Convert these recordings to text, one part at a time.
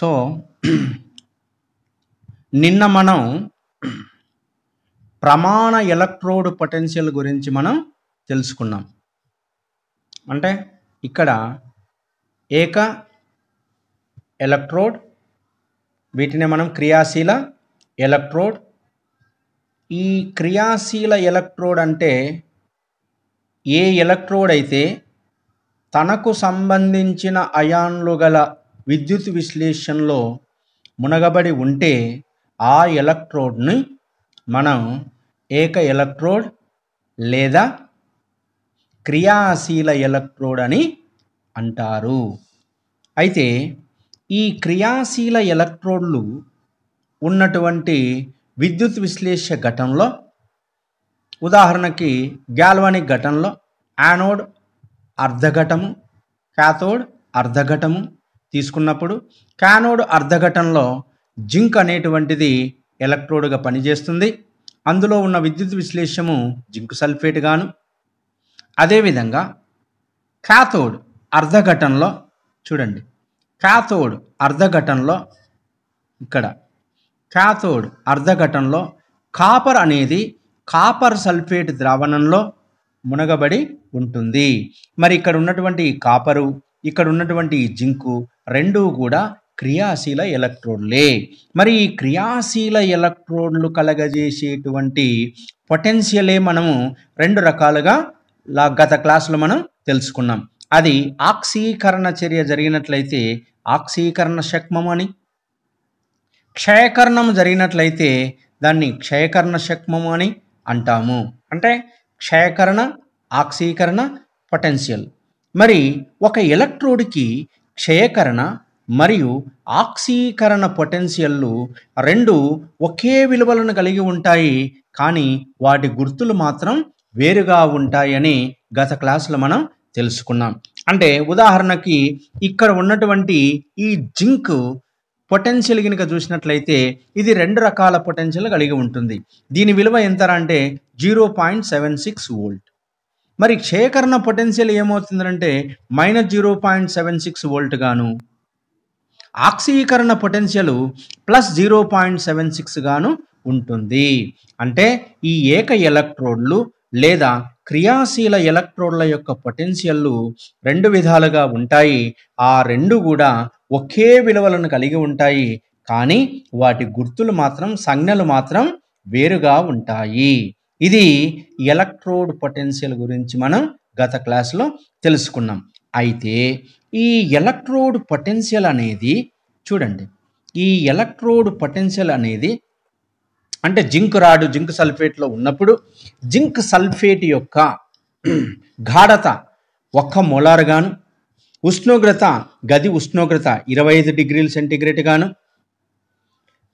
So నిన్న మనం ప్రమాణ ఎలక్ట్రోడ్ పొటెన్షియల్ గురించి మనం తెలుసుకున్నాం అంటే ఇక్కడ ఏక ఎలక్ట్రోడ్ వీటిని మనం క్రియాశీల ఎలక్ట్రోడ్ ఈ క్రియాశీల ఎలక్ట్రోడ్ అంటే ఏ ఎలక్ట్రోడ్ అయితే తనకు సంబంధించిన అయాన్లు గల విద్యుత్ విశ్లేషణలో మునగబడి ఉంటే ఆ ఎలక్ట్రోడ్ని మనం ఏక ఎలక్ట్రోడ్ లేదా క్రియాశీల ఎలక్ట్రోడ్ అని అంటారు అయితే ఈ క్రియాశీల ఎలక్ట్రోడ్లు ఉన్నటువంటి విద్యుత్ విశ్లేష ఘటంలో ఉదాహరణకి గ్యాల్వానిక్ ఘటంలో యానోడ్ అర్ధఘటము క్యాథోడ్ అర్ధఘటము తీసుకున్నప్పుడు కానోడ్ అర్ధఘటంలో జింక్ అనేటువంటిది ఎలక్ట్రోడ్గా పనిచేస్తుంది అందులో ఉన్న విద్యుత్ విశ్లేషము జింకు సల్ఫేట్ గాను అదేవిధంగా కాథోడ్ అర్ధఘటంలో చూడండి కాథోడ్ అర్ధఘటంలో ఇక్కడ కాథోడ్ అర్ధఘటంలో కాపర్ అనేది కాపర్ సల్ఫేట్ ద్రావణంలో మునగబడి ఉంటుంది మరి ఇక్కడ ఉన్నటువంటి కాపరు ఇక్కడ ఉన్నటువంటి ఈ జింకు రెండూ కూడా క్రియాశీల ఎలక్ట్రోడ్లే మరి ఈ క్రియాశీల ఎలక్ట్రోడ్లు కలగజేసేటువంటి పొటెన్షియలే మనము రెండు రకాలుగా లా గత క్లాసులో మనం తెలుసుకున్నాం అది ఆక్సీకరణ చర్య జరిగినట్లయితే ఆక్సీకరణ శక్మం అని క్షయకరణం జరిగినట్లయితే దాన్ని క్షయకరణ శక్మం అని అంటాము అంటే క్షయకరణ ఆక్సీకరణ పొటెన్షియల్ మరి ఒక ఎలక్ట్రోడ్కి క్షయకరణ మరియు ఆక్సీకరణ పొటెన్షియల్లు రెండు ఒకే విలువలను కలిగి ఉంటాయి కానీ వాటి గుర్తులు మాత్రం వేరుగా ఉంటాయని గత క్లాసులో మనం తెలుసుకున్నాం అంటే ఉదాహరణకి ఇక్కడ ఉన్నటువంటి ఈ జింక్ పొటెన్షియల్ కనుక చూసినట్లయితే ఇది రెండు రకాల పొటెన్షియల్ కలిగి ఉంటుంది దీని విలువ ఎంత అంటే zero point seven six volt మరి సేకరణ పొటెన్షియల్ ఏమవుతుందంటే minus zero point seven six volt గాను ఆక్సీకరణ potential plus zero point seven six గాను ఉంటుంది అంటే ఈ ఏక ఎలక్ట్రోడ్లు లేదా క్రియాశీల ఎలక్ట్రోడ్ల యొక్క పొటెన్షియల్లు రెండు విధాలుగా ఉంటాయి ఆ రెండు కూడా ఒకే విలువలను కలిగి ఉంటాయి కానీ వాటి గుర్తులు మాత్రం సంజ్ఞలు మాత్రం వేరుగా ఉంటాయి ఇది ఎలక్ట్రోడ్ పొటెన్షియల్ గురించి మనం గత క్లాస్లో తెలుసుకున్నాం అయితే ఈ ఎలక్ట్రోడ్ పొటెన్షియల్ అనేది చూడండి ఈ ఎలక్ట్రోడ్ పొటెన్షియల్ అనేది అంటే జింక్ రాడు జింక్ సల్ఫేట్లో ఉన్నప్పుడు జింక్ సల్ఫేట్ యొక్క గాఢత ఒక్క మొలార్ గాను ఉష్ణోగ్రత గది ఉష్ణోగ్రత ఇరవై ఐదు డిగ్రీల సెంటీగ్రేడ్ గాను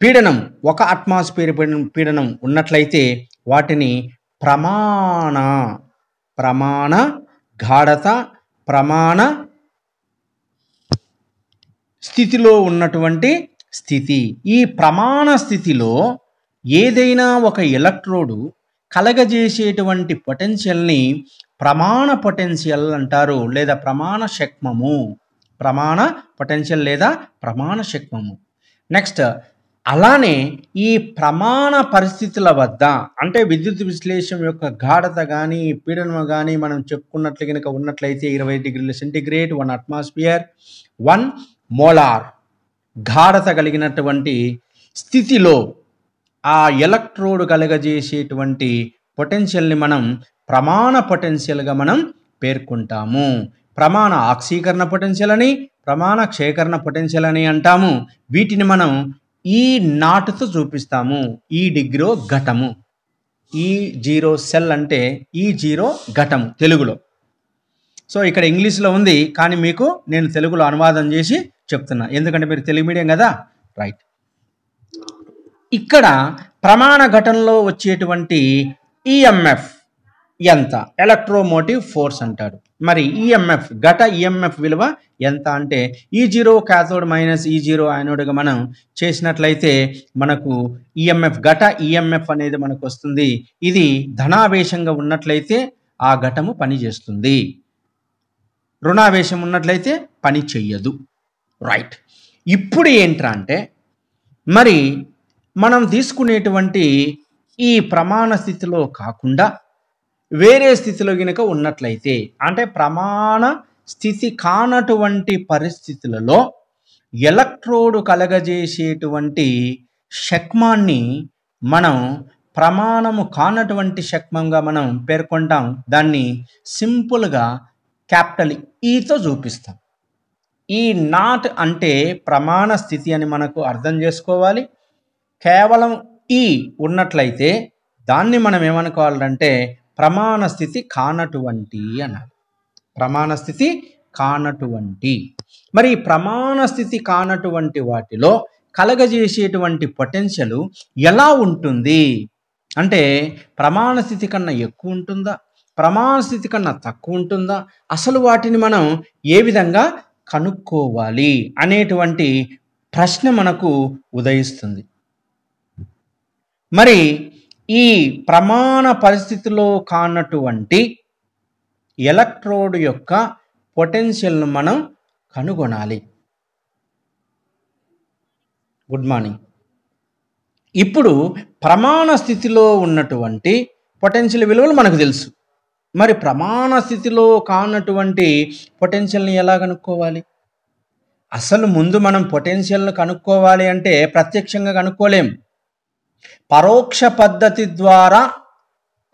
పీడనం ఒక అట్మాస్ఫియర్ పీడనం ఉన్నట్లయితే వాటిని ప్రమాణ ప్రమాణ గాఢత ప్రమాణ స్థితిలో ఉన్నటువంటి స్థితి ఈ ప్రమాణ స్థితిలో ఏదైనా ఒక ఎలక్ట్రోడు కలగజేసేటువంటి పొటెన్షియల్ని ప్రమాణ పొటెన్షియల్ అంటారు లేదా ప్రమాణ శక్మము ప్రమాణ పొటెన్షియల్ లేదా ప్రమాణ శక్మము నెక్స్ట్ అలానే ఈ ప్రమాణ పరిస్థితుల వద్ద అంటే విద్యుత్ విశ్లేషం యొక్క గాఢత కానీ పీడనం కానీ మనం చెప్పుకున్నట్లు కనుక ఉన్నట్లయితే ఇరవై డిగ్రీల centigrade one atmosphere one molar గాఢత కలిగినటువంటి స్థితిలో ఆ ఎలక్ట్రోడ్ కలగజేసేటువంటి పొటెన్షియల్ని మనం ప్రమాణ పొటెన్షియల్గా మనం పేర్కొంటాము ప్రమాణ ఆక్సీకరణ పొటెన్షియల్ అని ప్రమాణ క్షేకరణ పొటెన్షియల్ అని అంటాము వీటిని మనం ఈ నాటుతో చూపిస్తాము ఈ డిగ్రో ఘటము ఈ జీరో సెల్ అంటే ఈ జీరో ఘటము తెలుగులో సో ఇక్కడ ఇంగ్లీష్లో ఉంది కానీ మీకు నేను తెలుగులో అనువాదం చేసి చెప్తున్నా ఎందుకంటే మీరు తెలుగు మీడియం కదా రైట్ ఇక్కడ ప్రమాణ ఘటనలో వచ్చేటువంటి ఈఎంఎఫ్ e ఎంత ఎలక్ట్రోమోటివ్ ఫోర్స్ అంటారు మరి ఈఎంఎఫ్ ఘట ఈఎంఎఫ్ విలువ ఎంత అంటే ఈ e జీరో క్యాథోడ్ మైనస్ ఈ e జీరో యానోడ్గా మనం చేసినట్లయితే మనకు ఈఎంఎఫ్ ఘట ఈఎంఎఫ్ అనేది మనకు వస్తుంది ఇది ధనావేశంగా ఉన్నట్లయితే ఆ ఘటము పనిచేస్తుంది రుణావేశం ఉన్నట్లయితే పని చెయ్యదు రైట్ ఇప్పుడు ఏంట్రా అంటే మరి మనం తీసుకునేటువంటి ఈ ప్రమాణ స్థితిలో కాకుండా వేరే స్థితిలో కనుక ఉన్నట్లయితే అంటే ప్రమాణ స్థితి కానటువంటి పరిస్థితులలో ఎలక్ట్రోడ్ కలగజేసేటువంటి శక్మాన్ని మనం ప్రమాణము కానటువంటి శక్మంగా మనం పేర్కొంటాం దాన్ని సింపుల్గా క్యాపిటల్ ఈతో e చూపిస్తాం ఈ e నాట్ అంటే ప్రమాణ స్థితి అని మనకు అర్థం చేసుకోవాలి కేవలం ఈ e ఉన్నట్లయితే దాన్ని మనం ఏమనుకోవాలంటే ప్రమాణ స్థితి కానటువంటి అన్నారు ప్రమాణ స్థితి కానటువంటి మరి ప్రమాణ స్థితి కానటువంటి వాటిలో కలగజేసేటువంటి పొటెన్షియల్ ఎలా ఉంటుంది అంటే ప్రమాణ స్థితి కన్నా ఎక్కువ ఉంటుందా ప్రమాణ స్థితి కన్నా తక్కువ ఉంటుందా అసలు వాటిని మనం ఏ విధంగా కనుక్కోవాలి అనేటువంటి ప్రశ్న మనకు ఉదయిస్తుంది మరి ఈ ప్రమాణ పరిస్థితిలో కానటువంటి ఎలక్ట్రోడ్ యొక్క పొటెన్షియల్ను మనం కనుగొనాలి గుడ్ మార్నింగ్ ఇప్పుడు ప్రమాణ స్థితిలో ఉన్నటువంటి పొటెన్షియల్ విలువలు మనకు తెలుసు మరి ప్రమాణ స్థితిలో కానటువంటి పొటెన్షియల్ని ఎలా కనుక్కోవాలి అసలు ముందు మనం పొటెన్షియల్ను కనుక్కోవాలి అంటే ప్రత్యక్షంగా కనుక్కోలేం పరోక్ష పద్ధతి ద్వారా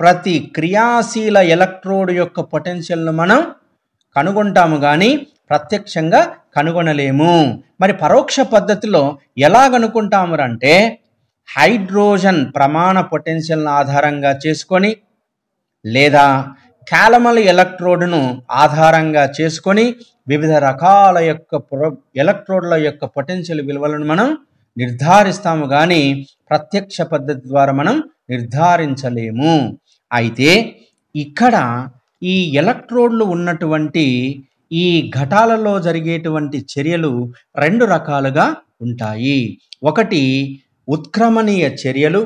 ప్రతి క్రియాశీల ఎలక్ట్రోడ్ యొక్క పొటెన్షియల్ను మనం కనుగొంటాము కానీ ప్రత్యక్షంగా కనుగొనలేము మరి పరోక్ష పద్ధతిలో ఎలా కనుక్కుంటాము అంటే హైడ్రోజన్ ప్రమాణ పొటెన్షియల్ను ఆధారంగా చేసుకొని లేదా క్యాలమల్ ఎలక్ట్రోడ్ను ఆధారంగా చేసుకొని వివిధ రకాల యొక్క ఎలక్ట్రోడ్ల యొక్క పొటెన్షియల్ విలువలను మనం నిర్ధారిస్తాము కానీ ప్రత్యక్ష పద్ధతి ద్వారా మనం నిర్ధారించలేము అయితే ఇక్కడ ఈ ఎలక్ట్రోడ్లు ఉన్నటువంటి ఈ ఘటాలలో జరిగేటువంటి చర్యలు రెండు రకాలుగా ఉంటాయి ఒకటి ఉత్క్రమణీయ చర్యలు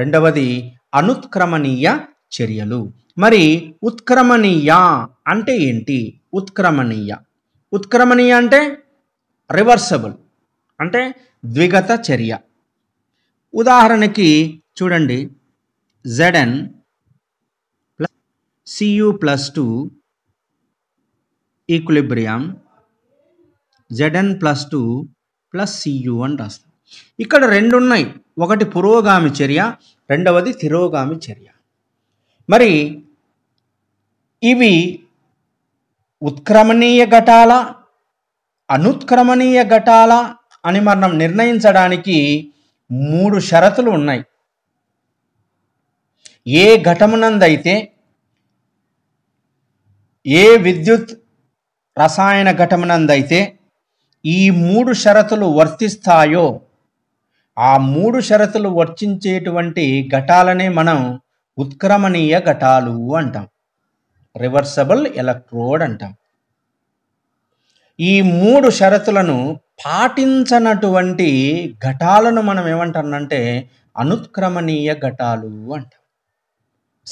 రెండవది అనుత్క్రమణీయ చర్యలు మరి ఉత్క్రమణీయ అంటే ఏంటి ఉత్క్రమణీయ ఉత్క్రమణీయ అంటే రివర్సబుల్ అంటే ద్విగత చర్య ఉదాహరణకి చూడండి ZN plus CU plus two equilibrium ZN plus two plus CU అని రాస్తాం ఇక్కడ రెండు ఉన్నాయి ఒకటి పురోగామి చర్య రెండవది తిరోగామి చర్య మరి ఇవి ఉత్క్రమణీయ ఘటాల అనుత్క్రమణీయ ఘటాల అని మనం నిర్ణయించడానికి మూడు షరతులు ఉన్నాయి ఏ ఘటమునందైతే ఏ విద్యుత్ రసాయన ఘటమునందైతే ఈ మూడు షరతులు వర్తిస్తాయో ఆ మూడు షరతులు వర్తించేటువంటి ఘటాలనే మనం ఉత్క్రమణీయ ఘటాలు అంటాం రివర్సబుల్ ఎలక్ట్రోడ్ అంటాం ఈ మూడు షరతులను పాటించనటువంటి ఘటాలను మనం ఏమంటానంటే అనుత్క్రమణీయ ఘటాలు అంట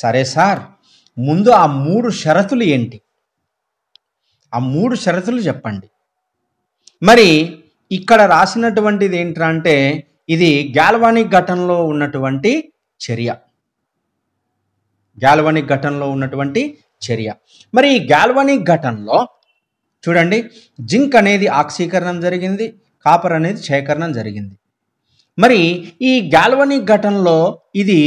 సరే సార్ ముందు ఆ మూడు షరతులు ఏంటి ఆ మూడు షరతులు చెప్పండి మరి ఇక్కడ రాసినటువంటిది ఏంటంటే ఇది గ్యాల్వానిక్ ఘటనలో ఉన్నటువంటి చర్య గ్యాల్వానిక్ ఘటనలో ఉన్నటువంటి చర్య మరి ఈ గ్యాల్వానిక్ ఘటనలో చూడండి జింక్ అనేది ఆక్సీకరణం జరిగింది కాపర్ అనేది క్షయకరణం జరిగింది మరి ఈ గాల్వనిక్ ఘటనలో ఇది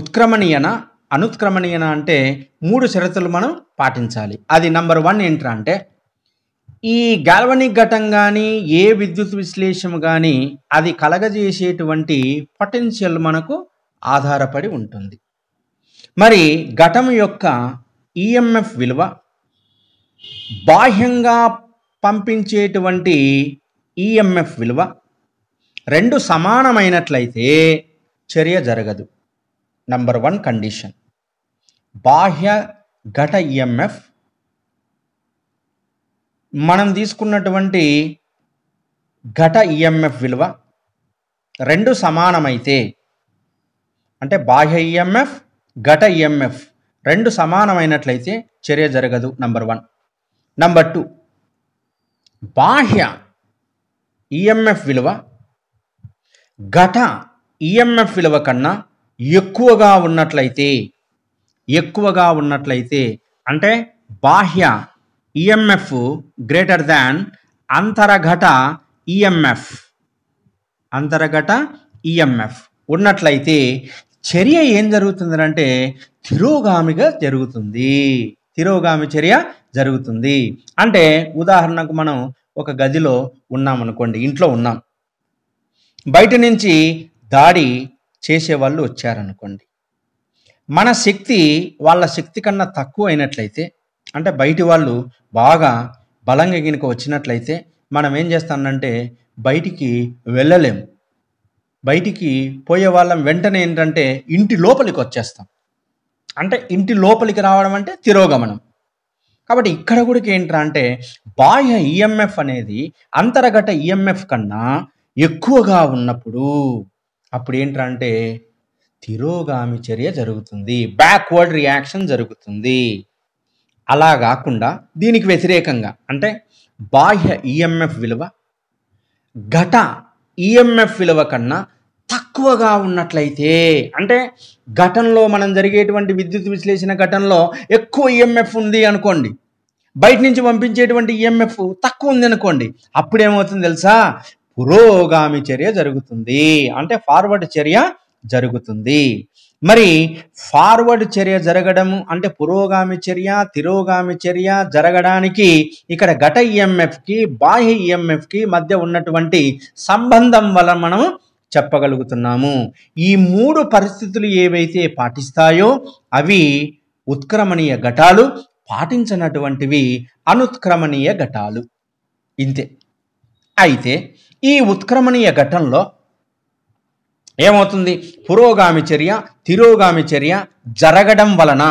ఉత్క్రమణీయన అనుత్క్రమణీయన అంటే మూడు షరతులు మనం పాటించాలి అది నంబర్ వన్ ఏంట్రా అంటే ఈ గాల్వనిక్ ఘటం కానీ ఏ విద్యుత్ విశ్లేషం కానీ అది కలగజేసేటువంటి పొటెన్షియల్ మనకు ఆధారపడి ఉంటుంది మరి ఘటం యొక్క ఈఎంఎఫ్ e విలువ బాహ్యంగా పంపించేటువంటి ఈఎంఎఫ్ e విలువ రెండు సమానమైనట్లయితే చర్య జరగదు నంబర్ వన్ కండిషన్ బాహ్య ఘట ఈఎంఎఫ్ e మనం తీసుకున్నటువంటి ఘట ఈఎంఎఫ్ e విలువ రెండు సమానమైతే అంటే బాహ్య ఈఎంఎఫ్ ఘట ఈఎంఎఫ్ రెండు సమానమైనట్లయితే చర్య జరగదు నంబర్ వన్ నంబర్ టూ బాహ్య ఈఎంఎఫ్ e విలువ ఘట ఈఎంఎఫ్ e విలువ కన్నా ఎక్కువగా ఉన్నట్లయితే ఎక్కువగా ఉన్నట్లయితే అంటే బాహ్య ఈఎంఎఫ్ గ్రేటర్ దాన్ అంతరఘట ఈఎంఎఫ్ e అంతరఘట ఈఎంఎఫ్ ఉన్నట్లయితే చర్య ఏం జరుగుతుందంటే తిరోగామిగా జరుగుతుంది తిరోగామి చర్య జరుగుతుంది అంటే ఉదాహరణకు మనం ఒక గదిలో ఉన్నామనుకోండి ఇంట్లో ఉన్నాం బయట నుంచి దాడి చేసేవాళ్ళు వచ్చారనుకోండి మన శక్తి వాళ్ళ శక్తి కన్నా తక్కువ అయినట్లయితే అంటే బయటి వాళ్ళు బాగా బలంగా గినుక వచ్చినట్లయితే మనం ఏం చేస్తానంటే బయటికి వెళ్ళలేము బయటికి పోయే వాళ్ళం వెంటనే ఏంటంటే ఇంటి లోపలికి వచ్చేస్తాం అంటే ఇంటి లోపలికి రావడం అంటే తిరోగమనం కాబట్టి ఇక్కడ కూడా ఏంట్రా అంటే బాహ్య ఈఎంఎఫ్ e అనేది అంతర్గత ఈఎంఎఫ్ e కన్నా ఎక్కువగా ఉన్నప్పుడు అప్పుడు ఏంట్రా అంటే తిరోగామి చర్య జరుగుతుంది బ్యాక్వర్డ్ రియాక్షన్ జరుగుతుంది అలా కాకుండా దీనికి వ్యతిరేకంగా అంటే బాహ్య ఈఎంఎఫ్ e విలువ ఘట ఈఎంఎఫ్ విలువ కన్నా తక్కువగా ఉన్నట్లయితే అంటే ఘటనలో మనం జరిగేటువంటి విద్యుత్ విశ్లేషణ ఘటనలో ఎక్కువ ఈఎంఎఫ్ ఉంది అనుకోండి బయట నుంచి పంపించేటువంటి ఈఎంఎఫ్ e తక్కువ ఉందనుకోండి అప్పుడు ఏమవుతుంది తెలుసా పురోగామి చర్య జరుగుతుంది అంటే ఫార్వర్డ్ చర్య జరుగుతుంది మరి ఫార్వర్డ్ చర్య జరగడము అంటే పురోగామి చర్య తిరోగామి చర్య జరగడానికి ఇక్కడ ఘట ఈఎంఎఫ్కి e బాహ్య ఈఎంఎఫ్కి e మధ్య ఉన్నటువంటి సంబంధం వల్ల మనం చెప్పగలుగుతున్నాము ఈ మూడు పరిస్థితులు ఏవైతే పాటిస్తాయో అవి ఉత్క్రమణీయ ఘటాలు పాటించనటువంటివి అనుత్క్రమణీయ ఘటాలు ఇంతే అయితే ఈ ఉత్క్రమణీయ ఘటంలో ఏమవుతుంది పురోగామి చర్య తిరోగామి చర్య జరగడం వలన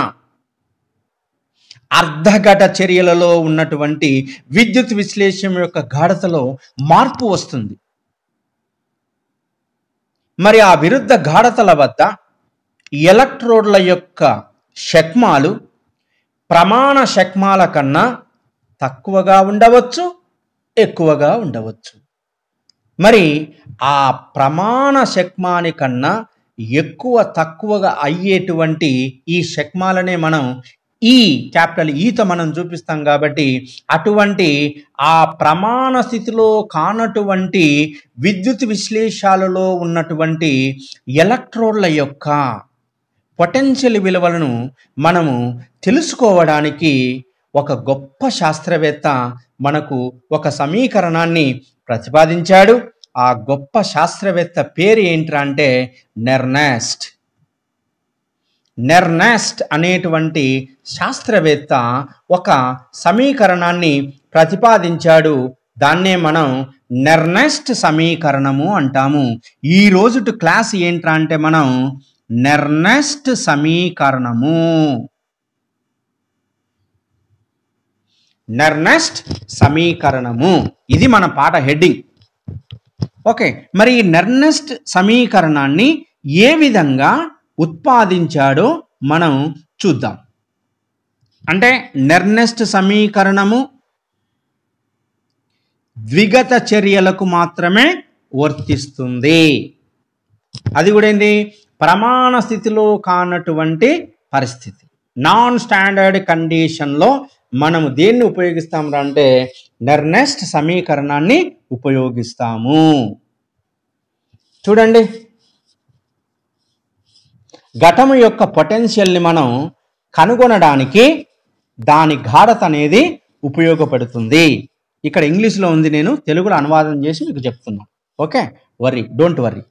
అర్ధఘట చర్యలలో ఉన్నటువంటి విద్యుత్ విశ్లేషణ యొక్క గాఢతలో మార్పు వస్తుంది మరి ఆ విరుద్ధ గాఢతల వద్ద ఎలక్ట్రోడ్ల యొక్క షక్మాలు ప్రమాణ శక్మాల కన్నా తక్కువగా ఉండవచ్చు ఎక్కువగా ఉండవచ్చు మరి ఆ ప్రమాణ శక్మాని కన్నా ఎక్కువ తక్కువగా అయ్యేటువంటి ఈ శక్మాలనే మనం ఈ క్యాపిటల్ ఈత మనం చూపిస్తాం కాబట్టి అటువంటి ఆ ప్రమాణ స్థితిలో కానటువంటి విద్యుత్ విశ్లేషాలలో ఉన్నటువంటి ఎలక్ట్రోడ్ల యొక్క పొటెన్షియల్ విలువలను మనము తెలుసుకోవడానికి ఒక గొప్ప శాస్త్రవేత్త మనకు ఒక సమీకరణాన్ని ప్రతిపాదించాడు ఆ గొప్ప శాస్త్రవేత్త పేరు ఏంట్రా అంటే నెర్నాస్ట్ నెర్నాస్ట్ అనేటువంటి శాస్త్రవేత్త ఒక సమీకరణాన్ని ప్రతిపాదించాడు దాన్నే మనం నెర్నెస్ట్ సమీకరణము అంటాము ఈ రోజు క్లాస్ ఏంట్రా అంటే మనం నెర్నెస్ట్ సమీకరణము నెర్నెస్ట్ సమీకరణము ఇది మన పాట హెడ్డింగ్ ఓకే మరి ఈ నెర్నెస్ట్ సమీకరణాన్ని ఏ విధంగా ఉత్పాదించాడో మనం చూద్దాం అంటే నెర్నెస్ట్ సమీకరణము ద్విగత చర్యలకు మాత్రమే వర్తిస్తుంది అది కూడా ఏంటి ప్రమాణ స్థితిలో కానటువంటి పరిస్థితి నాన్ స్టాండర్డ్ కండిషన్లో మనము దేన్ని ఉపయోగిస్తాం అంటే నెర్నెస్ట్ సమీకరణాన్ని ఉపయోగిస్తాము చూడండి ఘటము యొక్క పొటెన్షియల్ని మనం కనుగొనడానికి దాని ఘాడత అనేది ఉపయోగపడుతుంది ఇక్కడ ఇంగ్లీష్లో ఉంది నేను తెలుగులో అనువాదం చేసి మీకు చెప్తున్నాను okay worry don't worry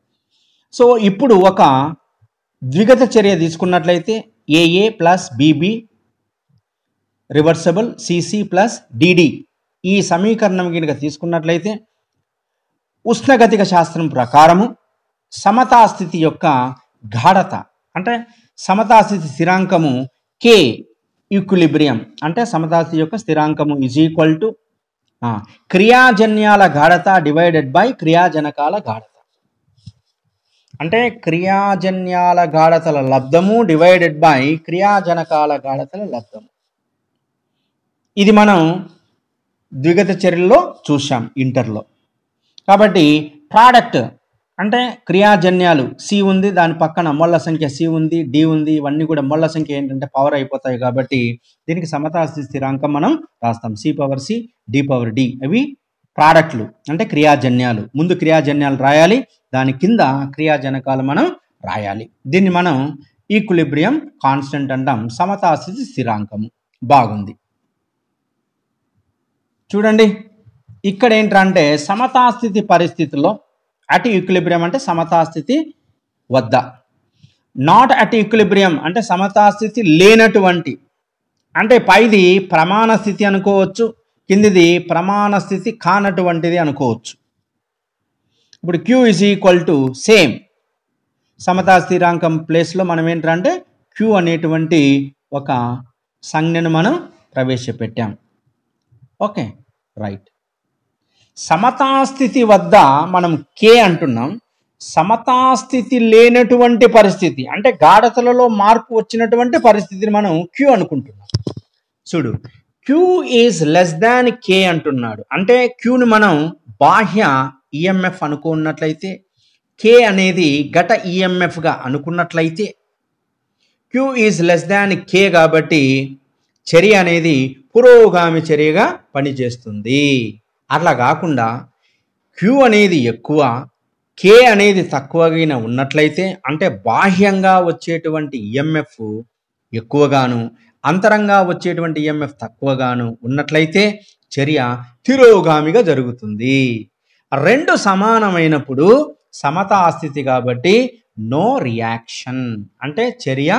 so ఇప్పుడు ఒక ద్విగత చర్య తీసుకున్నట్లయితే AA plus BB reversible CC plus DD ఈ సమీకరణం కనుక తీసుకున్నట్లయితే ఉష్ణగతిక శాస్త్రం ప్రకారము సమతాస్థితి యొక్క గాఢత అంటే సమతాస్థితి స్థిరాంకము కే ఈక్విలిబ్రియం అంటే సమతాస్థితి యొక్క స్థిరాంకము ఇజ్ ఈక్వల్ టు క్రియాజన్యాల గాఢత డివైడెడ్ బై క్రియాజనకాల గాఢత అంటే క్రియాజన్యాల గాఢతల లబ్ధము డివైడెడ్ బై క్రియాజనకాల గాఢతల లబ్ధము ఇది మనం ద్విగత చర్యల్లో చూసాం ఇంటర్లో కాబట్టి ప్రోడక్ట్ అంటే క్రియాజన్యాలు సి ఉంది దాని పక్కన మొల్ల సంఖ్య సి ఉంది డి ఉంది ఇవన్నీ కూడా మొల్ల సంఖ్య ఏంటంటే పవర్ అయిపోతాయి కాబట్టి దీనికి సమతాస్తి స్థిరాంకం మనం రాస్తాం C power C D power D అవి ప్రోడక్ట్లు అంటే క్రియాజన్యాలు ముందు క్రియాజన్యాలు రాయాలి దాని కింద క్రియాజనకాలు మనం రాయాలి దీన్ని మనం ఈక్విలిబ్రియం కాన్స్టెంట్ అంటాం సమతాస్థితి స్థిరాంకము బాగుంది చూడండి ఇక్కడ ఏంటంటే సమతాస్థితి పరిస్థితిలో అటు ఈక్విలిబ్రియం అంటే సమతాస్థితి వద్ద నాట్ అట్ ఈక్విలిబ్రియం అంటే సమతాస్థితి లేనటువంటి అంటే పైది ప్రమాణ స్థితి అనుకోవచ్చు కిందిది ప్రమాణ స్థితి కానటువంటిది అనుకోవచ్చు ఇప్పుడు Q is equal to same సమతా స్థిరాంకం ప్లేస్లో మనం ఏంటంటే క్యూ అనేటువంటి ఒక సంజ్ఞను మనం ప్రవేశపెట్టాం ఓకే రైట్ సమతాస్థితి వద్ద మనం కే అంటున్నాం సమతాస్థితి లేనటువంటి పరిస్థితి అంటే గాఢతలలో మార్పు వచ్చినటువంటి పరిస్థితిని మనం క్యూ అనుకుంటున్నాం చూడు Q is less than K అంటున్నాడు అంటే క్యూని మనం బాహ్య ఈఎంఎఫ్ e అనుకున్నట్లయితే కే అనేది గట ఈఎంఎఫ్గా e అనుకున్నట్లయితే Q is less than K కాబట్టి చర్య అనేది పురోగామి చర్యగా పనిచేస్తుంది అట్లా కాకుండా క్యూ అనేది ఎక్కువ కే అనేది తక్కువగా ఉన్నట్లయితే అంటే బాహ్యంగా వచ్చేటువంటి ఈఎంఎఫ్ e ఎక్కువగాను అంతరంగా వచ్చేటువంటి ఈఎంఎఫ్ e తక్కువగాను ఉన్నట్లయితే చర్య తిరోగామిగా జరుగుతుంది రెండు సమానమైనప్పుడు సమతా స్థితి కాబట్టి నో రియాక్షన్ అంటే చర్య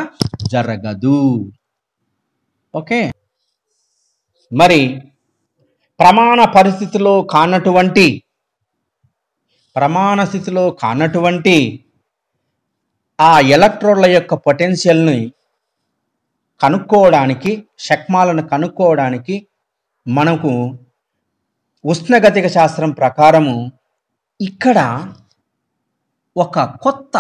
జరగదు ఓకే మరి ప్రమాణ పరిస్థితిలో కానటువంటి ప్రమాణ స్థితిలో కానటువంటి ఆ ఎలక్ట్రోడ్ల యొక్క పొటెన్షియల్ని కనుక్కోవడానికి శక్మాలను కనుక్కోవడానికి మనకు ఉష్ణగతిక శాస్త్రం ప్రకారము ఇక్కడ ఒక కొత్త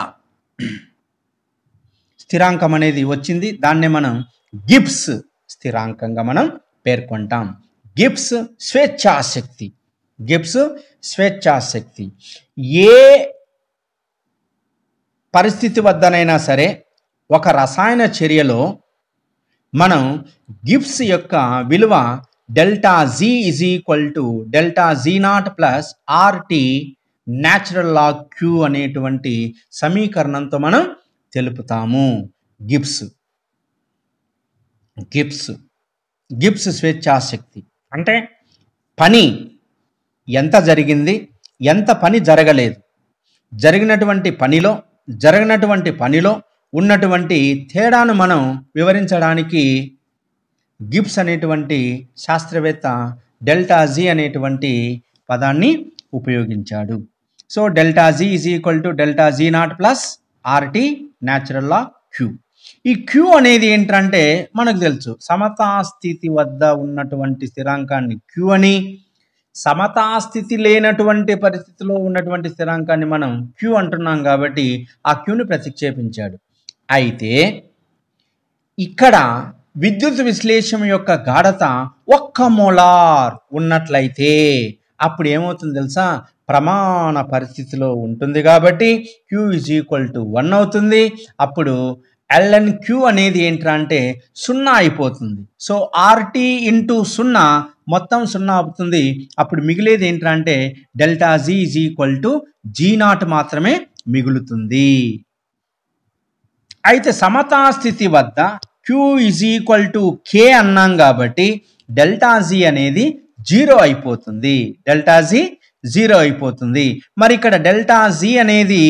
స్థిరాంకం అనేది వచ్చింది దాన్నే మనం గిప్స్ స్థిరాంకంగా మనం పేర్కొంటాం గిప్స్ స్వేచ్ఛాశక్తి గిప్స్ స్వేచ్ఛాశక్తి ఏ పరిస్థితి వద్దనైనా సరే ఒక రసాయన చర్యలో మనం గిఫ్ట్స్ యొక్క విలువ delta G is equal to delta G naught plus RT natural log Q అనేటువంటి సమీకరణంతో మనం తెలుపుతాము గిప్స్ గిప్స్ గిప్స్ స్వేచ్ఛాశక్తి అంటే పని ఎంత జరిగింది ఎంత పని జరగలేదు జరిగినటువంటి పనిలో జరిగినటువంటి పనిలో ఉన్నటువంటి తేడాను మనం వివరించడానికి గిబ్స్ అనేటువంటి శాస్త్రవేత్త డెల్టా జీ అనేటువంటి పదాన్ని ఉపయోగించాడు so delta G is equal to delta G naught plus RT natural log Q ఈ క్యూ అనేది ఏంటంటే మనకు తెలుసు సమతాస్థితి వద్ద ఉన్నటువంటి స్థిరాంకాన్ని క్యూ అని సమతాస్థితి లేనటువంటి పరిస్థితిలో ఉన్నటువంటి స్థిరాంకాన్ని మనం క్యూ అంటున్నాం కాబట్టి ఆ క్యూని ప్రతిక్షేపించాడు అయితే ఇక్కడ విద్యుత్ విశ్లేషణ యొక్క గాఢత ఒక్క మోలార్ ఉన్నట్లయితే అప్పుడు ఏమవుతుంది తెలుసా ప్రమాణ పరిస్థితిలో ఉంటుంది కాబట్టి Q is equal to one అవుతుంది అప్పుడు ఎల్ఎన్ క్యూ అనేది ఏంటంటే అంటే సున్నా అయిపోతుంది సో ఆర్టీ ఇంటూ సున్నా మొత్తం సున్నా అవుతుంది అప్పుడు మిగిలేది ఏంటంటే అంటే delta G is equal to G naught మాత్రమే మిగులుతుంది అయితే సమతాస్థితి వద్ద Q is equal to K అన్నాం కాబట్టి డెల్టా జీ అనేది జీరో అయిపోతుంది డెల్టా జీ జీరో అయిపోతుంది మరి ఇక్కడ డెల్టా జీ అనేది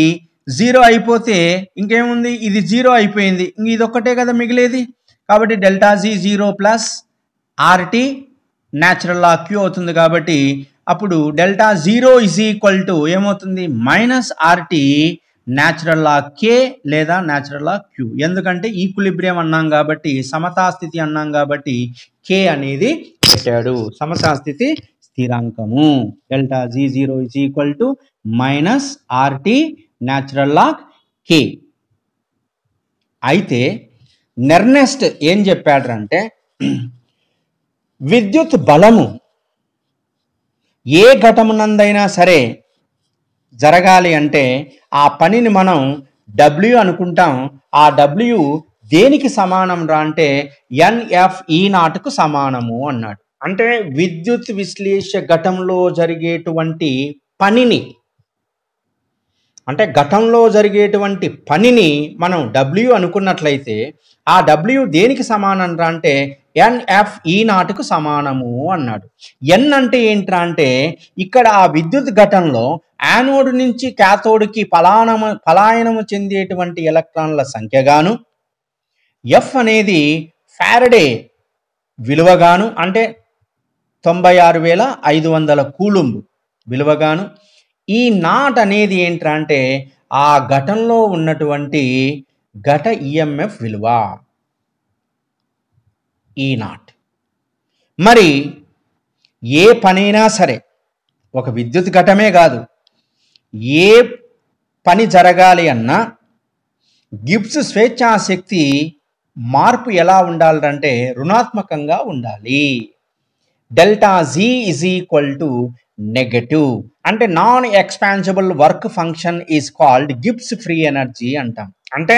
జీరో అయిపోతే ఇంకేముంది ఇది జీరో అయిపోయింది ఇది ఒక్కటే కదా మిగిలేది కాబట్టి delta G zero plus RT natural log Q అవుతుంది కాబట్టి అప్పుడు delta zero is equal to ఏమవుతుంది minus RT natural log K లేదా న్యాచురల్ లా క్యూ ఎందుకంటే ఈక్విలిబ్రియం అన్నాం కాబట్టి సమతాస్థితి అన్నాం కాబట్టి కే అనేది పెట్టాడు సమతాస్థితి స్థిరాంకము delta G zero is equal to minus RT natural log K అయితే నెర్నెస్ట్ ఏం చెప్పాడంటే విద్యుత్ బలము ఏ ఘటమునందైనా సరే జరగాలి అంటే ఆ పనిని మనం డబ్ల్యూ అనుకుంటాం ఆ డబ్ల్యూ దేనికి సమానం రా అంటే ఎన్ఎఫ్ఈ e నాటుకు సమానము అన్నాడు అంటే విద్యుత్ విశ్లేష ఘటంలో జరిగేటువంటి పనిని అంటే ఘటంలో జరిగేటువంటి పనిని మనం డబ్ల్యూ అనుకున్నట్లయితే ఆ డబ్ల్యూ దేనికి సమానం రా అంటే ఎన్ఎఫ్ నాటుకు సమానము అన్నాడు ఎన్ అంటే ఏంట్రా అంటే ఇక్కడ ఆ విద్యుత్ ఘటనలో యానోడ్ నుంచి క్యాథోడ్కి పలానము పలాయనము చెందేటువంటి ఎలక్ట్రాన్ల సంఖ్యగాను ఎఫ్ అనేది ఫారడే విలువగాను అంటే తొంభై ఆరు వేల ఐదు వందల కూలుంబు విలువగాను ఈ నాట్ అనేది ఏంట్రా అంటే ఆ ఘటనలో ఉన్నటువంటి ఘట ఈఎంఎఫ్ e విలువ ఈనాట్ మరి ఏ పనైనా సరే ఒక విద్యుత్ ఘటమే కాదు ఏ పని జరగాలి అన్నా గిబ్స్ స్వేచ్ఛాశక్తి మార్పు ఎలా ఉండాలంటే రుణాత్మకంగా ఉండాలి delta G is equal to negative అంటే non expansible work function is called Gibbs free energy అంటాం అంటే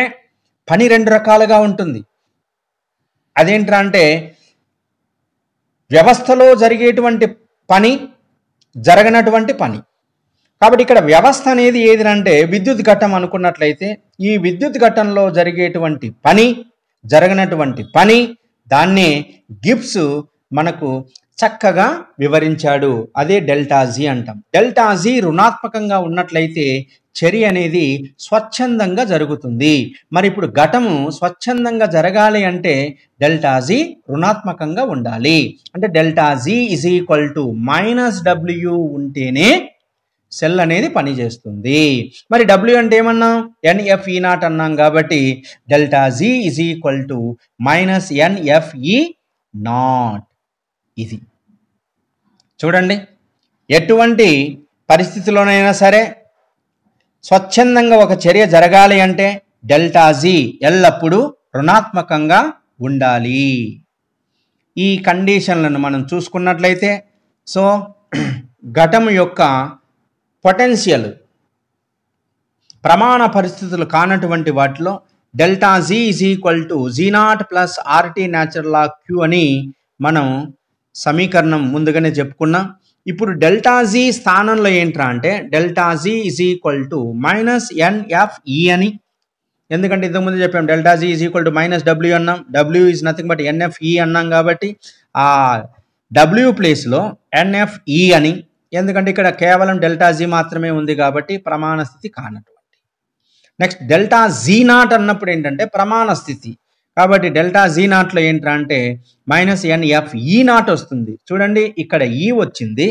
పని రెండు రకాలుగా ఉంటుంది అదేంట్రా అంటే వ్యవస్థలో జరిగేటువంటి పని జరగనటువంటి పని కాబట్టి ఇక్కడ వ్యవస్థ అనేది ఏదినంటే విద్యుత్ ఘట్టం అనుకున్నట్లయితే ఈ విద్యుత్ ఘట్టంలో జరిగేటువంటి పని జరగనటువంటి పని దాన్నే గిప్స్ మనకు చక్కగా వివరించాడు అదే డెల్టా జీ అంటాం డెల్టా జీ రుణాత్మకంగా ఉన్నట్లయితే చర్య అనేది స్వచ్ఛందంగా జరుగుతుంది మరి ఇప్పుడు ఘటము స్వచ్ఛందంగా జరగాలి అంటే డెల్టాజీ రుణాత్మకంగా ఉండాలి అంటే delta G is equal to minus W ఉంటేనే సెల్ అనేది పనిచేస్తుంది మరి డబ్ల్యూ అంటే ఏమన్నాం ఎన్ఎఫ్ఈ నాట్ e అన్నాం కాబట్టి delta G is equal to minus nFE naught ఇది చూడండి ఎటువంటి పరిస్థితిలోనైనా సరే స్వచ్ఛందంగా ఒక చర్య జరగాలి అంటే డెల్టా జీ ఎల్లప్పుడూ రుణాత్మకంగా ఉండాలి ఈ కండిషన్లను మనం చూసుకున్నట్లయితే సో ఘటం యొక్క పొటెన్షియల్ ప్రమాణ పరిస్థితులు కానటువంటి వాటిలో delta G is equal to G naught plus RT natural ఆ క్యూ అని మనం సమీకరణం ముందుగానే చెప్పుకున్నాం ఇప్పుడు డెల్టా జీ స్థానంలో ఏంట్రా అంటే delta G is equal to minus nFE అని ఎందుకంటే ఇంతకుముందు చెప్పాం delta G is equal to minus W అన్నాం W is nothing but nFE అన్నాం కాబట్టి ఆ డబ్ల్యూ ప్లేస్లో ఎన్ఎఫ్ఈ అని ఎందుకంటే ఇక్కడ కేవలం డెల్టా జీ మాత్రమే ఉంది కాబట్టి ప్రమాణ స్థితి కానటువంటి నెక్స్ట్ డెల్టా జీ నాట్ అన్నప్పుడు ఏంటంటే ప్రమాణ స్థితి కాబట్టి డెల్టా జీ నాట్లో ఏంట్రా అంటే మైనస్ ఎన్ఎఫ్ ఈ నాట్ వస్తుంది చూడండి ఇక్కడ ఈ వచ్చింది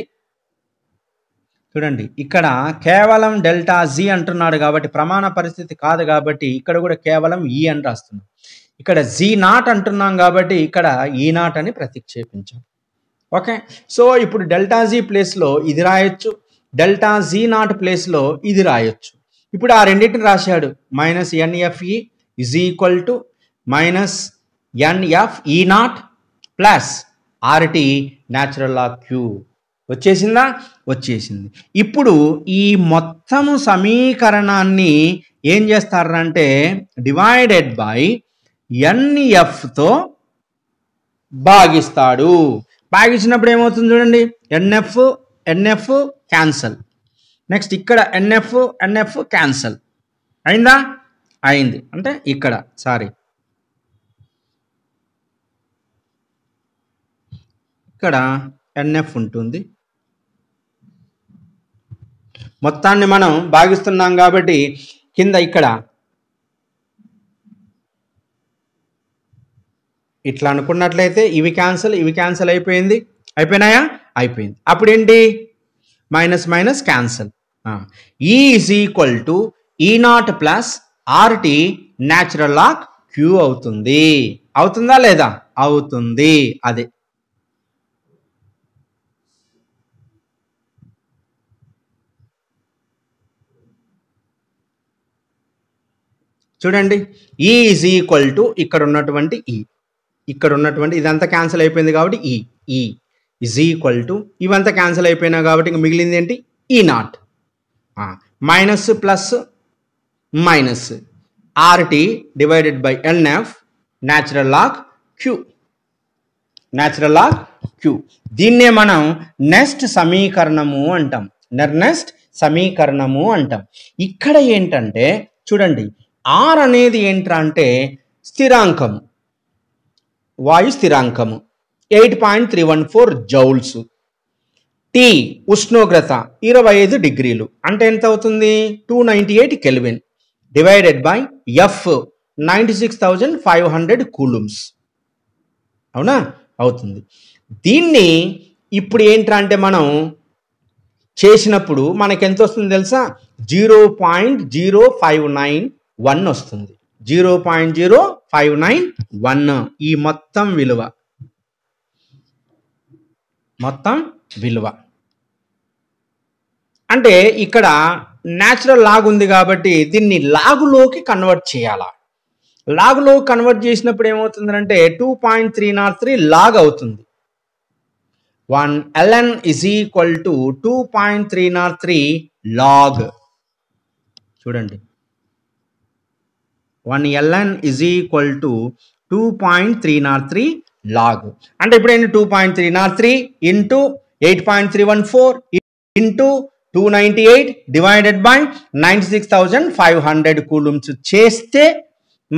చూడండి ఇక్కడ కేవలం డెల్టా జీ అంటున్నాడు కాబట్టి ప్రమాణ పరిస్థితి కాదు కాబట్టి ఇక్కడ కూడా కేవలం ఈ అని రాస్తున్నాం ఇక్కడ జీ నాట్ అంటున్నాం కాబట్టి ఇక్కడ ఈ నాట్ అని ప్రతిక్షేపించాం ఓకే సో ఇప్పుడు డెల్టా జీ ప్లేస్లో ఇది రాయొచ్చు డెల్టా జీ నాట్ ప్లేస్లో ఇది రాయొచ్చు ఇప్పుడు ఆ రెండింటిని రాశాడు minus nFE is equal to minus nF E naught plus RT natural ఆ క్యూ వచ్చేసిందా వచ్చేసింది ఇప్పుడు ఈ మొత్తము సమీకరణాన్ని ఏం చేస్తారంటే డివైడెడ్ బై ఎన్ఎఫ్తో భాగిస్తాడు భాగించినప్పుడు ఏమవుతుంది చూడండి ఎన్ఎఫ్ ఎన్ఎఫ్ క్యాన్సల్ నెక్స్ట్ ఇక్కడ ఎన్ఎఫ్ ఎన్ఎఫ్ క్యాన్సల్ అయిందా అయింది అంటే ఇక్కడ సారీ ఇక్కడ ఎన్ఎఫ్ ఉంటుంది మొత్తాన్ని మనం భాగిస్తున్నాం కాబట్టి కింద ఇక్కడ ఇట్లా అనుకున్నట్లయితే ఇవి క్యాన్సిల్ ఇవి క్యాన్సిల్ అయిపోయింది అయిపోయినాయా అయిపోయింది అప్పుడేంటి minus minus cancel is equal to E naught plus RT natural log Q అవుతుంది అవుతుందా లేదా అవుతుంది అదే చూడండి ఈ ఈజ్ ఈక్వల్ టు ఇక్కడ ఉన్నటువంటి ఈ e. ఇక్కడ ఉన్నటువంటి ఇదంతా క్యాన్సిల్ అయిపోయింది కాబట్టి E E is equal to ఇవంతా క్యాన్సిల్ అయిపోయినా కాబట్టి ఇంక మిగిలింది ఏంటి E naught minus plus minus RT divided by nF natural log Q natural log Q దీన్నే మనం నెక్స్ట్ సమీకరణము అంటాం నెర్నెస్ట్ సమీకరణము అంటాం ఇక్కడ ఏంటంటే చూడండి ఆర్ అనేది ఏంట్రా అంటే స్థిరాంకం వాయు స్థిరాంకము eight point three one four joules T ఉష్ణోగ్రత ఇరవై ఐదు డిగ్రీలు అంటే ఎంత అవుతుంది two ninety eight kelvin divided by F ninety six thousand five hundred coulombs అవునా అవుతుంది దీన్ని ఇప్పుడు ఏంట్రా అంటే మనం చేసినప్పుడు మనకెంత ఎంత వస్తుంది తెలుసా zero point zero five nine one వస్తుంది zero point zero five nine one ఈ మొత్తం విలువ మొత్తం విలువ అంటే ఇక్కడ న్యాచురల్ లాగ్ ఉంది కాబట్టి దీన్ని లాగులోకి కన్వర్ట్ చేయాలా లాగులో కన్వర్ట్ చేసినప్పుడు ఏమవుతుందంటే two point three naught three log అవుతుంది one ln is equal to two point three naught three log చూడండి one ln is equal to two point three naught three log అంటే ఇప్పుడు ఏంటి two point three naught three into eight point three one four into two ninety eight divided by ninety six thousand five hundred coulombs చేస్తే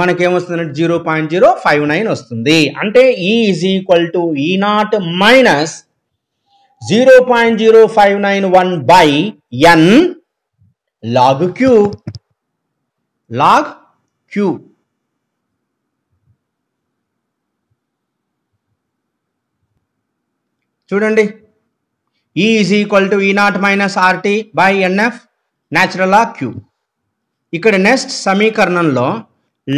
మనకేమొస్తుందంటే zero point zero five nine వస్తుంది అంటే ఈ is equal to E naught minus zero point zero five nine one by n log Q log Q చూడండి E is equal to E naught minus RT by nF natural ఆ Q ఇక్కడ next సమీకరణంలో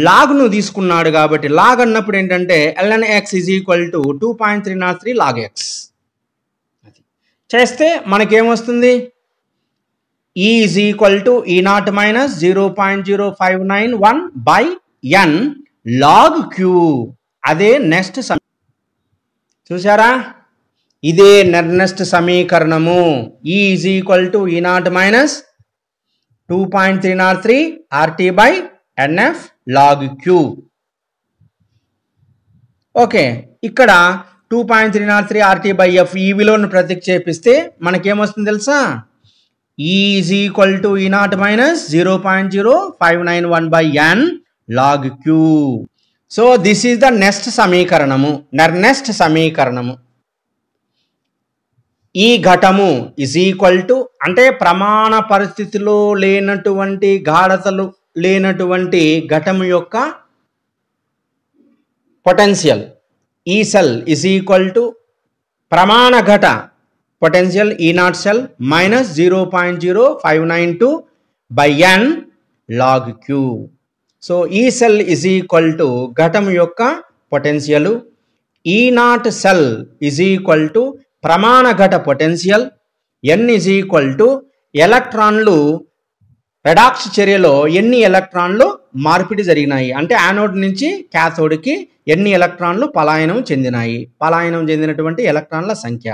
లాగ్ను తీసుకున్నాడు కాబట్టి log అన్నప్పుడు ఏంటంటే ln x is equal to two point three naught three log x చేస్తే మనకేమొస్తుంది E is equal to E naught minus zero point zero five nine one by n log Q అదే next సమీ చూసారా ఇదే next సమీకరణము E is equal to E naught minus two point three naught three RT by nF log Q okay ఇక్కడ two point three naught three RT by F ఈ విలువను ప్రతిక్షేపిస్తే మనకేమొస్తుంది తెలుసా E is equal to E naught minus 0.0591 by n log Q. So, this is the next Samikaranam. Next Samikaranam. ఈ ఘటము is equal to అంటే ప్రమాణ పరిస్థితిలో లేనటువంటి గాఢతలు లేనటువంటి ఘటము యొక్క పొటెన్షియల్ ఈ సెల్ ఇజ్ ఈక్వల్ టు ప్రమాణ ఘట potential E naught cell potential E naught cell minus 0.0592 by n log q. So, E cell is equal to ఘటం యొక్క potential E naught cell is equal to ప్రమాణ ఘట potential n is equal to ఎలక్ట్రాన్లు redox చర్యలో ఎన్ని ఎలక్ట్రాన్లు మార్పిడి జరిగినాయి అంటే యానోడ్ నుంచి క్యాథోడ్కి ఎన్ని ఎలక్ట్రాన్లు పలాయనం చెందినాయి పలాయనం చెందినటువంటి ఎలక్ట్రాన్ల సంఖ్య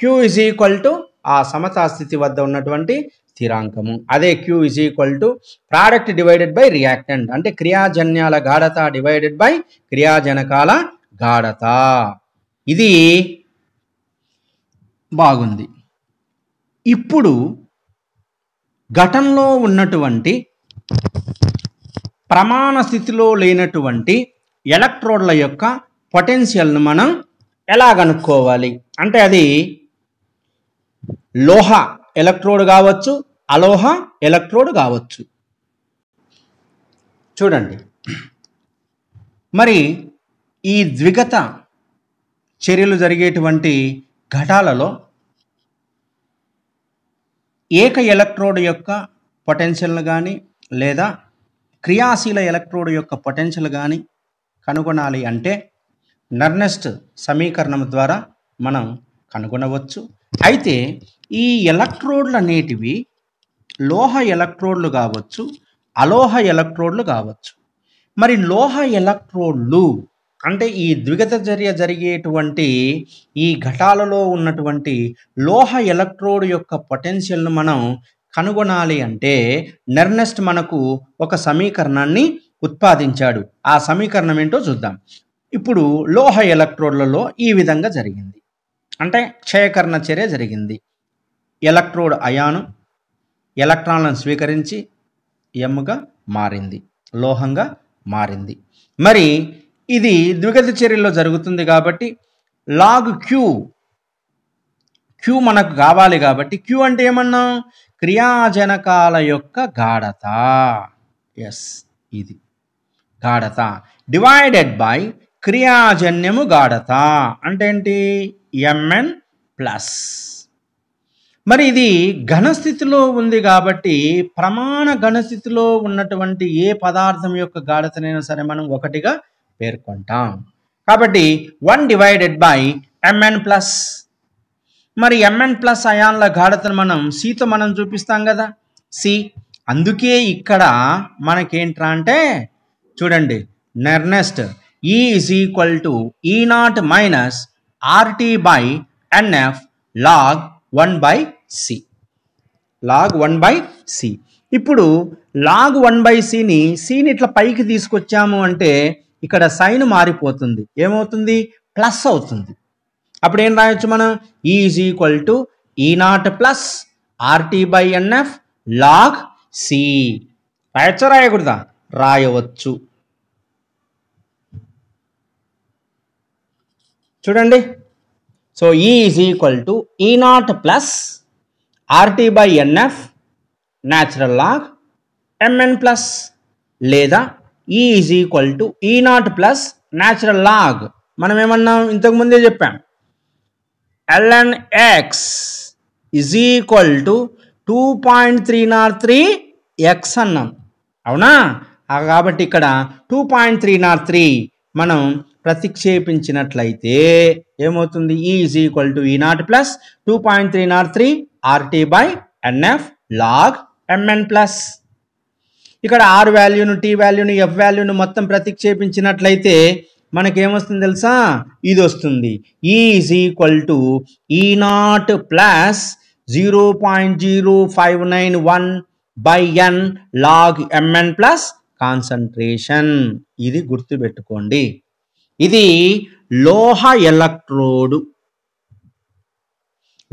క్యూ ఇజ్ ఈక్వల్ టు ఆ సమతా స్థితి వద్ద ఉన్నటువంటి స్థిరాంకము అదే Q is equal to product divided by reactant అంటే క్రియాజన్యాల గాఢత డివైడెడ్ బై క్రియాజనకాల గాఢత ఇది బాగుంది ఇప్పుడు ఘటంలో ఉన్నటువంటి ప్రమాణ స్థితిలో లేనటువంటి ఎలక్ట్రోడ్ల యొక్క పొటెన్షియల్ను మనం ఎలా కనుక్కోవాలి అంటే అది లోహ ఎలక్ట్రోడ్ కావచ్చు అలోహ ఎలక్ట్రోడ్ కావచ్చు చూడండి మరి ఈ ద్విగత చర్యలు జరిగేటువంటి ఘటాలలో ఏక ఎలక్ట్రోడ్ యొక్క పొటెన్షియల్ కానీ లేదా క్రియాశీల ఎలక్ట్రోడ్ యొక్క పొటెన్షియల్ కానీ కనుగొనాలి అంటే నర్నెస్ట్ సమీకరణం ద్వారా మనం కనుగొనవచ్చు అయితే ఈ ఎలక్ట్రోడ్లు అనేటివి లోహ ఎలక్ట్రోడ్లు కావచ్చు అలోహ ఎలక్ట్రోడ్లు కావచ్చు మరి లోహ ఎలక్ట్రోడ్లు అంటే ఈ ద్విగత చర్య జరిగేటువంటి ఈ ఘటాలలో ఉన్నటువంటి లోహ ఎలక్ట్రోడ్ యొక్క పొటెన్షియల్ను మనం కనుగొనాలి అంటే నెర్నెస్ట్ మనకు ఒక సమీకరణాన్ని ఉత్పాదించాడు ఆ సమీకరణం ఏంటో చూద్దాం ఇప్పుడు లోహ ఎలక్ట్రోడ్లలో ఈ విధంగా జరిగింది అంటే క్షయకరణ చర్య జరిగింది ఎలక్ట్రోడ్ అయాను ఎలక్ట్రాన్లను స్వీకరించి ఎమ్ముగా మారింది లోహంగా మారింది మరి ఇది ద్విగతి చర్యలో జరుగుతుంది కాబట్టి లాగ్ క్యూ క్యూ మనకు కావాలి కాబట్టి క్యూ అంటే ఏమన్నా క్రియాజనకాల యొక్క గాఢత ఎస్ ఇది గాఢత డివైడెడ్ బై క్రియాజన్యము గాఢత అంటే ఏంటి ఎంఎన్ ప్లస్ మరి ఇది ఘనస్థితిలో ఉంది కాబట్టి ప్రమాణ ఘనస్థితిలో ఉన్నటువంటి ఏ పదార్థం యొక్క గాఢతనైనా సరే మనం ఒకటిగా పేర్కొంటాం కాబట్టి one divided by Mn plus మరి ఎంఎన్ ప్లస్ అయాన్ల గాఢతను మనం సితో మనం చూపిస్తాం కదా సి అందుకే ఇక్కడ మనకేంట్రా అంటే చూడండి Nernst is equal to E naught minus RT by nF log one by C. Log one by C ఇప్పుడు లాగ్ వన్ బై సిని సిని ఇట్లా పైకి తీసుకొచ్చాము అంటే ఇక్కడ సైన్ మారిపోతుంది ఏమవుతుంది ప్లస్ అవుతుంది అప్పుడు ఏం రాయొచ్చు మనం is equal to E naught plus RT by nF log C రాయొచ్చా రాయకూడదా రాయవచ్చు చూడండి so E is equal to E naught plus RT by nF natural log Mn plus లేదా E is equal to E naught plus natural log మనం ఏమన్నా ఇంతకు ముందే చెప్పాం ln x is equal to two point three naught three x అన్నాం అవునా కాబట్టి ఇక్కడ two point three naught three మనం ప్రతిక్షేపించినట్లయితే ఏమవుతుంది E is equal to E naught plus two point three naught three RT by nF log Mn plus ఇక్కడ R వాల్యూను T వాల్యూను F వాల్యూను మొత్తం ప్రతిక్షేపించినట్లయితే మనకేమొస్తుంది తెలుసా ఇది వస్తుంది is equal to E naught plus zero point zero five nine one by n log Mn plus concentration ఇది గుర్తుపెట్టుకోండి ఇది లోహ ఎలక్ట్రోడు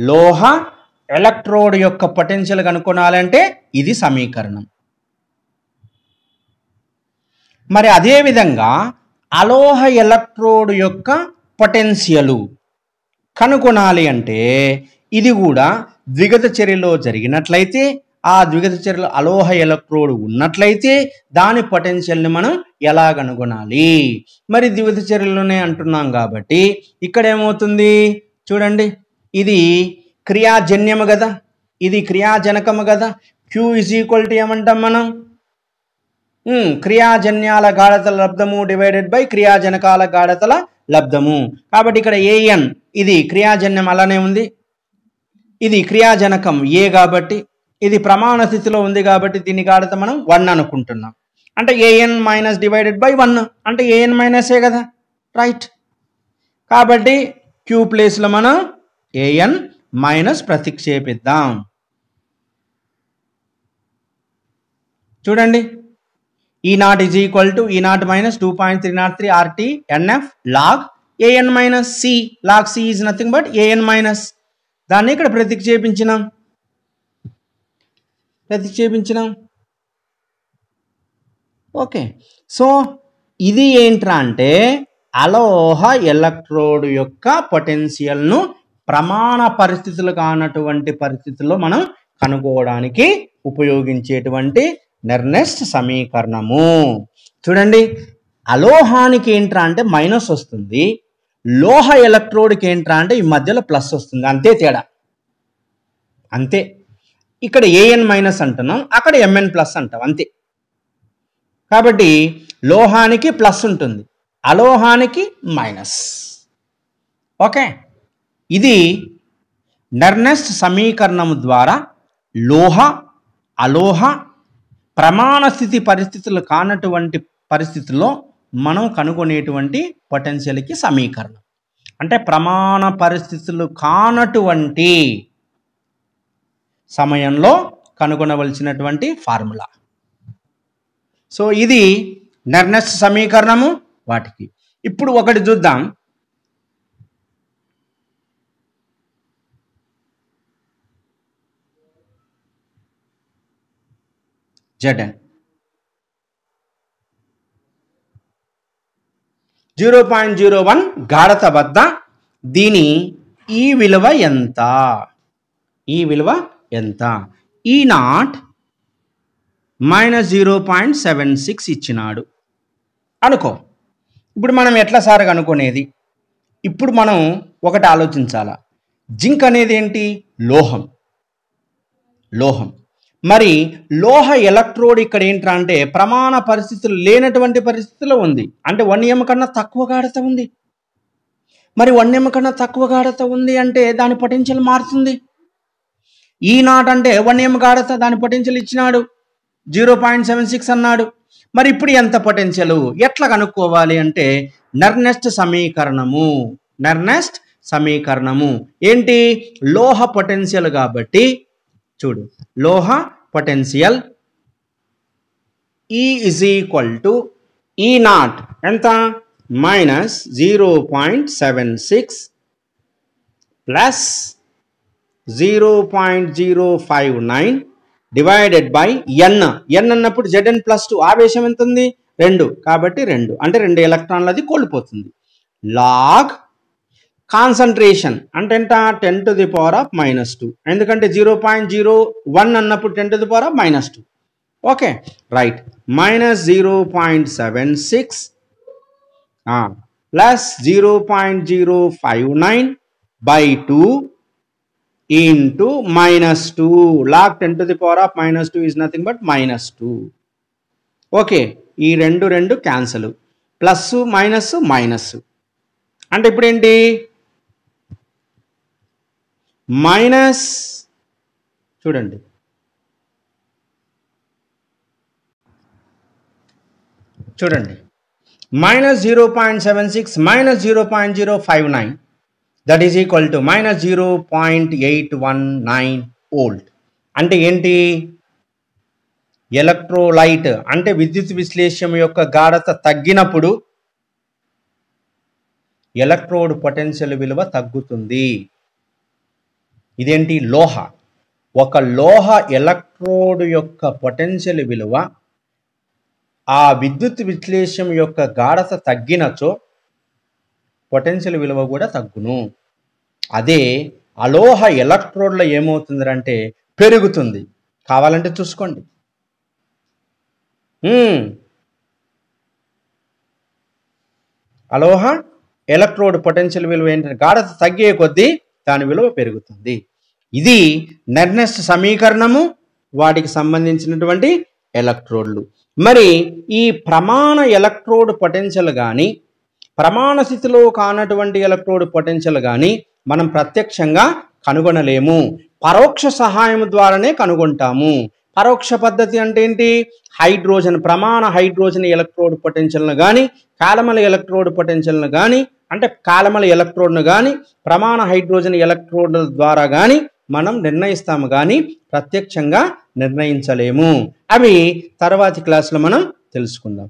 లోహ ఎలక్ట్రోడ్ యొక్క పొటెన్షియల్ కనుక్కోనాలంటే ఇది సమీకరణం మరి అదేవిధంగా అలోహ ఎలక్ట్రోడ్ యొక్క పొటెన్షియలు కనుగొనాలి అంటే ఇది కూడా ద్విగత చర్యలో జరిగినట్లయితే ఆ ద్విగత చర్యలో అలోహ ఎలక్ట్రోడ్ ఉన్నట్లయితే దాని పొటెన్షియల్ని మనం ఎలాగనుగొనాలి మరి ద్విధ చర్యలోనే అంటున్నాం కాబట్టి ఇక్కడ ఏమవుతుంది చూడండి ఇది క్రియాజన్యము కదా ఇది క్రియాజనకము కదా క్యూ ఇజ్ ఈక్వల్ టు ఏమంటాం మనం క్రియాజన్యాల గాఢతల లబ్ధము డివైడెడ్ బై క్రియాజనకాల గాఢతల లబ్ధము కాబట్టి ఇక్కడ ఏఎన్ ఇది క్రియాజన్యం అలానే ఉంది ఇది క్రియాజనకం ఏ కాబట్టి ఇది ప్రమాణ స్థితిలో ఉంది కాబట్టి దీని గాఢత మనం వన్ అనుకుంటున్నాం అంటే AN minus divided by one అంటే ఏఎన్ మైనసే కదా రైట్ కాబట్టి క్యూ ప్లేస్లో మనం ఏఎన్ మైనస్ ప్రతిక్షేపిద్దాం చూడండి E naught is equal to E naught minus two point three naught three RT nF log AN minus C log C is nothing but AN minus దాన్ని ఇక్కడ ప్రతిక్షేపించినాం ప్రతిక్షేపించినాం okay so ఇది ఏంట్రా అంటే అలోహ electrode యొక్క పొటెన్షియల్ను ప్రమాణ పరిస్థితులు కానటువంటి పరిస్థితుల్లో మనం కనుక్కోవడానికి ఉపయోగించేటువంటి నెర్నెస్ట్ సమీకరణము చూడండి అలోహానికి ఏంట్రా అంటే మైనస్ వస్తుంది లోహ ఎలక్ట్రోడ్కి ఏంట్రా అంటే ఈ మధ్యలో ప్లస్ వస్తుంది అంతే తేడా అంతే ఇక్కడ ఏఎన్ మైనస్ అంటున్నాం అక్కడ ఎంఎన్ ప్లస్ అంటాం అంతే కాబట్టి లోహానికి ప్లస్ ఉంటుంది అలోహానికి మైనస్ ఓకే ఇది నెర్నెస్ట్ సమీకరణము ద్వారా లోహ అలోహ ప్రమాణ స్థితి పరిస్థితులు కానటువంటి పరిస్థితుల్లో మనం కనుగొనేటువంటి పొటెన్షియల్కి సమీకరణం అంటే ప్రమాణ పరిస్థితులు కానటువంటి సమయంలో కనుగొనవలసినటువంటి ఫార్ములా సో ఇది నెర్నెస్ సమీకరణము వాటికి ఇప్పుడు ఒకటి చూద్దాం Zn zero point zero one గాఢత వద్ద దీని ఈ విలువ ఎంత ఈ విలువ ఎంత E naught minus zero point seven six ఇచ్చినాడు అనుకో ఇప్పుడు మనం ఎట్లా సార్ అనుకునేది ఇప్పుడు మనం ఒకటి ఆలోచించాలా జింక్ అనేది ఏంటి లోహం లోహం మరి లోహ ఎలక్ట్రోడ్ ఇక్కడ ఏంట్రా అంటే ప్రమాణ పరిస్థితులు లేనటువంటి పరిస్థితుల్లో ఉంది అంటే వన్ ఎం కన్నా తక్కువ గాఢత ఉంది మరి వన్ ఎం కన్నా తక్కువ గాఢత ఉంది అంటే దాని పొటెన్షియల్ మారుతుంది ఈనాడు అంటే వన్ ఎం గాఢత దాని పొటెన్షియల్ ఇచ్చినాడు జీరో పాయింట్ సెవెన్ సిక్స్ అన్నాడు మరి ఇప్పుడు ఎంత పొటెన్షియల్ ఎట్లా కనుక్కోవాలి అంటే నర్నెస్ట్ సమీకరణము నర్నెస్ట్ సమీకరణము ఏంటి లోహ పొటెన్షియల్ కాబట్టి చూడు లోహ potential E is equal to E naught ఎంత minus zero point seven six plus zero point zero five nine divided by n n అన్నప్పుడు జెడ్ ఎన్ ప్లస్ టూ ఆవేశం ఎంత ఉంది రెండు కాబట్టి రెండు అంటే రెండు ఎలక్ట్రాన్లు అది కోల్పోతుంది లాగ్ కాన్సన్ట్రేషన్ అంటే ఎంత ten to the power of minus two ఎందుకంటే జీరో పాయింట్ జీరో వన్ అన్నప్పుడు ten to the power of minus two okay right minus zero point seven six plus zero point zero five nine by two into minus two log ten to the power of minus two is nothing but minus two okay ఈ రెండు రెండు cancel plus minus minus అంటే ఇప్పుడేంటి minus చూడండి చూడండి minus zero point seven six minus zero point zero five nine that is equal to minus zero point eight one nine volt అంటే ఏంటి electrolyte అంటే విద్యుత్ విశ్లేషం యొక్క గాఢత తగ్గినప్పుడు ఎలక్ట్రోడ్ పొటెన్షియల్ విలువ తగ్గుతుంది ఇదేంటి లోహ ఒక లోహ ఎలక్ట్రోడ్ యొక్క పొటెన్షియల్ విలువ ఆ విద్యుత్ విశ్లేషం యొక్క గాఢత తగ్గినచో పొటెన్షియల్ విలువ కూడా తగ్గును అదే అలోహ ఎలక్ట్రోడ్లో ఏమవుతుంది అంటే పెరుగుతుంది కావాలంటే చూసుకోండి అలోహ ఎలక్ట్రోడ్ పొటెన్షియల్ విలువ ఏంటంటే గాఢత తగ్గే కొద్దీ దాని విలువ పెరుగుతుంది ఇది నెర్నెస్ట్ సమీకరణము వాటికి సంబంధించినటువంటి ఎలక్ట్రోడ్లు మరి ఈ ప్రమాణ ఎలక్ట్రోడ్ పొటెన్షియల్ కానీ ప్రమాణ స్థితిలో కానటువంటి ఎలక్ట్రోడ్ పొటెన్షియల్ కానీ మనం ప్రత్యక్షంగా కనుగొనలేము పరోక్ష సహాయం ద్వారానే కనుగొంటాము పరోక్ష పద్ధతి అంటే ఏంటి హైడ్రోజన్ ప్రమాణ హైడ్రోజన్ ఎలక్ట్రోడ్ పొటెన్షియల్ను కానీ కాలమల ఎలక్ట్రోడ్ పొటెన్షియల్ను కానీ అంటే కాలమల ఎలక్ట్రోడ్ను కానీ ప్రమాణ హైడ్రోజన్ ఎలక్ట్రోడ్ ద్వారా కానీ మనం నిర్ణయిస్తాము కానీ ప్రత్యక్షంగా నిర్ణయించలేము అవి తర్వాతి క్లాసులో మనం తెలుసుకుందాం